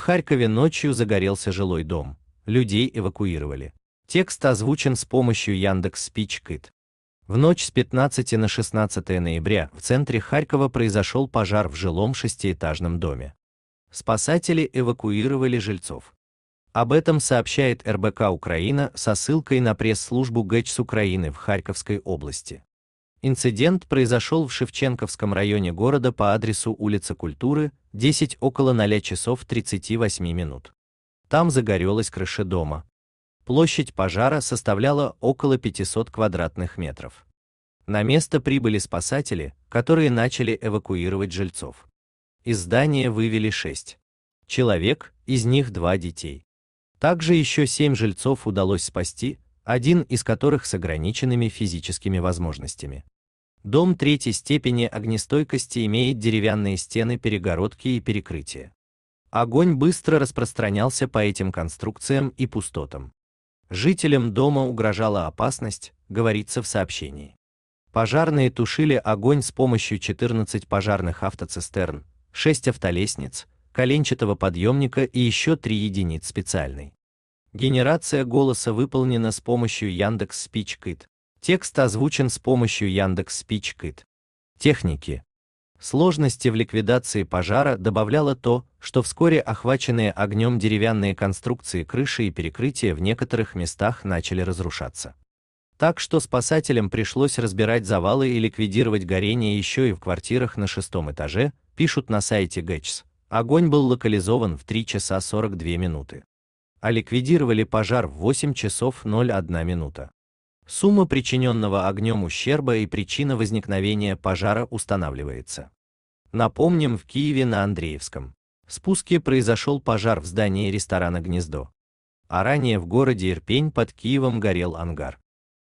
Харькове ночью загорелся жилой дом. Людей эвакуировали. Текст озвучен с помощью Яндекс Спичкит. В ночь с 15 на 16 ноября в центре Харькова произошел пожар в жилом шестиэтажном доме. Спасатели эвакуировали жильцов. Об этом сообщает РБК Украина со ссылкой на пресс-службу ГЭЧ Украины в Харьковской области. Инцидент произошел в Шевченковском районе города по адресу улица Культуры, 10 около 0 часов 38 минут. Там загорелась крыша дома. Площадь пожара составляла около 500 квадратных метров. На место прибыли спасатели, которые начали эвакуировать жильцов. Из здания вывели 6 человек, из них два детей. Также еще семь жильцов удалось спасти, один из которых с ограниченными физическими возможностями. Дом третьей степени огнестойкости имеет деревянные стены, перегородки и перекрытия. Огонь быстро распространялся по этим конструкциям и пустотам. Жителям дома угрожала опасность, говорится в сообщении. Пожарные тушили огонь с помощью 14 пожарных автоцистерн, 6 автолестниц, коленчатого подъемника и еще 3 единиц специальной Генерация голоса выполнена с помощью Яндекс SpeechKit. Текст озвучен с помощью Яндекс SpeechKit. Техники. Сложности в ликвидации пожара добавляло то, что вскоре охваченные огнем деревянные конструкции крыши и перекрытия в некоторых местах начали разрушаться. Так что спасателям пришлось разбирать завалы и ликвидировать горение еще и в квартирах на шестом этаже, пишут на сайте Гэтчс. Огонь был локализован в 3 часа 42 минуты а ликвидировали пожар в 8 часов 01 минута. Сумма причиненного огнем ущерба и причина возникновения пожара устанавливается. Напомним, в Киеве на Андреевском. спуске произошел пожар в здании ресторана «Гнездо». А ранее в городе Ирпень под Киевом горел ангар.